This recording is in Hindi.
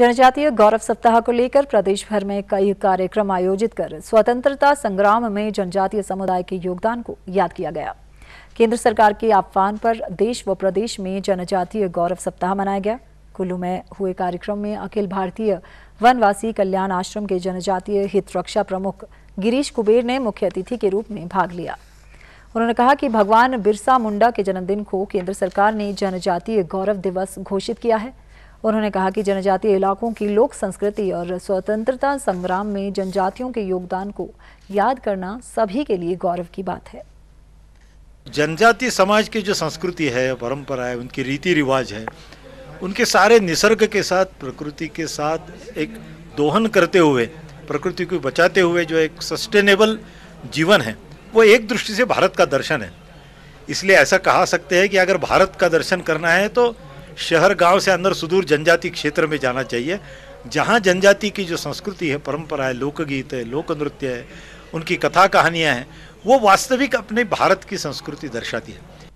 जनजातीय गौरव सप्ताह को लेकर प्रदेश भर में कई कार्यक्रम आयोजित कर स्वतंत्रता संग्राम में जनजातीय समुदाय के योगदान को याद किया गया केंद्र सरकार के आह्वान पर देश व प्रदेश में जनजातीय गौरव सप्ताह मनाया गया कुल्लू में हुए कार्यक्रम में अखिल भारतीय वनवासी कल्याण आश्रम के जनजातीय हित रक्षा प्रमुख गिरीश कुबेर ने मुख्य अतिथि के रूप में भाग लिया उन्होंने कहा कि भगवान बिरसा मुंडा के जन्मदिन को केंद्र सरकार ने जनजातीय गौरव दिवस घोषित किया है उन्होंने कहा कि जनजातीय इलाकों की लोक संस्कृति और स्वतंत्रता संग्राम में जनजातियों के योगदान को याद करना सभी के लिए गौरव की बात है जनजातीय समाज की जो संस्कृति है परंपरा है उनकी रीति रिवाज है उनके सारे निसर्ग के साथ प्रकृति के साथ एक दोहन करते हुए प्रकृति को बचाते हुए जो एक सस्टेनेबल जीवन है वो एक दृष्टि से भारत का दर्शन है इसलिए ऐसा कहा सकते हैं कि अगर भारत का दर्शन करना है तो शहर गांव से अंदर सुदूर जनजाति क्षेत्र में जाना चाहिए जहाँ जनजाति की जो संस्कृति है परंपरा है लोकगीत है लोक नृत्य है उनकी कथा कहानियाँ हैं वो वास्तविक अपने भारत की संस्कृति दर्शाती है